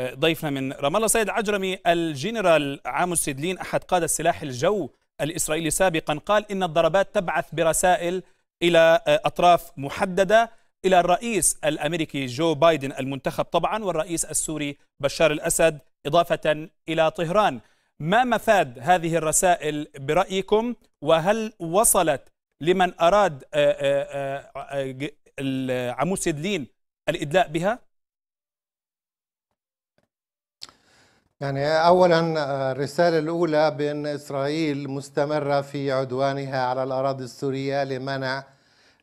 ضيفنا من رام الله سيد عجرمي الجنرال عام سيدلين أحد قادة السلاح الجو الإسرائيلي سابقا قال إن الضربات تبعث برسائل إلى آه، أطراف محددة إلى الرئيس الأمريكي جو بايدن المنتخب طبعا والرئيس السوري بشار الأسد إضافة إلى طهران ما مفاد هذه الرسائل برأيكم وهل وصلت لمن أراد آه، آه، عمو سيدلين الإدلاء بها؟ يعني اولا آه، الرساله الاولى بان اسرائيل مستمره في عدوانها على الاراضي السوريه لمنع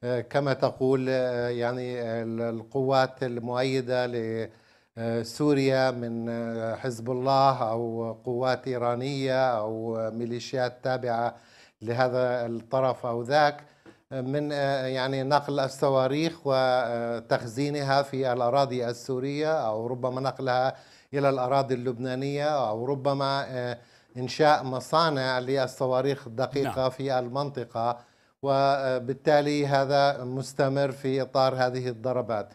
آه، كما تقول آه، يعني القوات المؤيده لسوريا من حزب الله او قوات ايرانيه او ميليشيات تابعه لهذا الطرف او ذاك من آه، يعني نقل الصواريخ وتخزينها في الأراضي السورية أو ربما نقلها إلى الأراضي اللبنانية أو ربما آه، إنشاء مصانع للصواريخ الدقيقة نعم. في المنطقة وبالتالي هذا مستمر في إطار هذه الضربات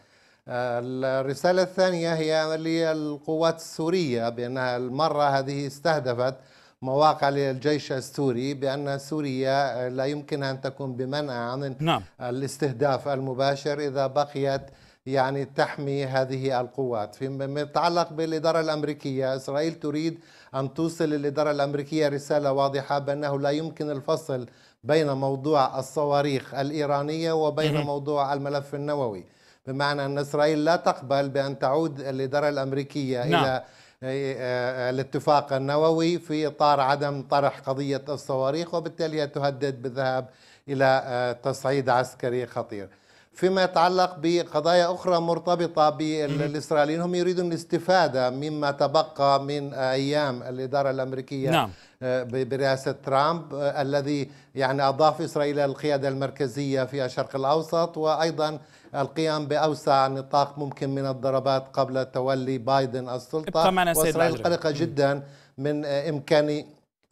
آه، الرسالة الثانية هي للقوات السورية بأنها المرة هذه استهدفت مواقع للجيش السوري بأن سوريا آه، لا يمكن أن تكون بمنأى عن نعم. الاستهداف المباشر إذا بقيت يعني تحمي هذه القوات فيما يتعلق بالإدارة الأمريكية إسرائيل تريد أن توصل للإدارة الأمريكية رسالة واضحة بأنه لا يمكن الفصل بين موضوع الصواريخ الإيرانية وبين موضوع الملف النووي بمعنى أن إسرائيل لا تقبل بأن تعود الإدارة الأمريكية نعم. إلى آه، آه، الاتفاق النووي في إطار عدم طرح قضية الصواريخ وبالتالي تهدد بالذهاب إلى آه، تصعيد عسكري خطير فيما يتعلق بقضايا أخرى مرتبطة بالإسرائيليين هم يريدون الاستفادة مما تبقى من أيام الإدارة الأمريكية نعم. آه، برئاسة ترامب آه، الذي يعني أضاف إسرائيل القيادة المركزية في الشرق الأوسط وأيضا القيام بأوسع نطاق ممكن من الضربات قبل تولي بايدن السلطة وإسرائيل قلقة جدا من آه، إمكاني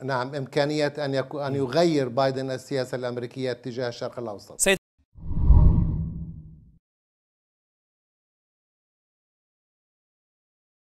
نعم إمكانية أن, أن يغير بايدن السياسة الأمريكية تجاه الشرق الأوسط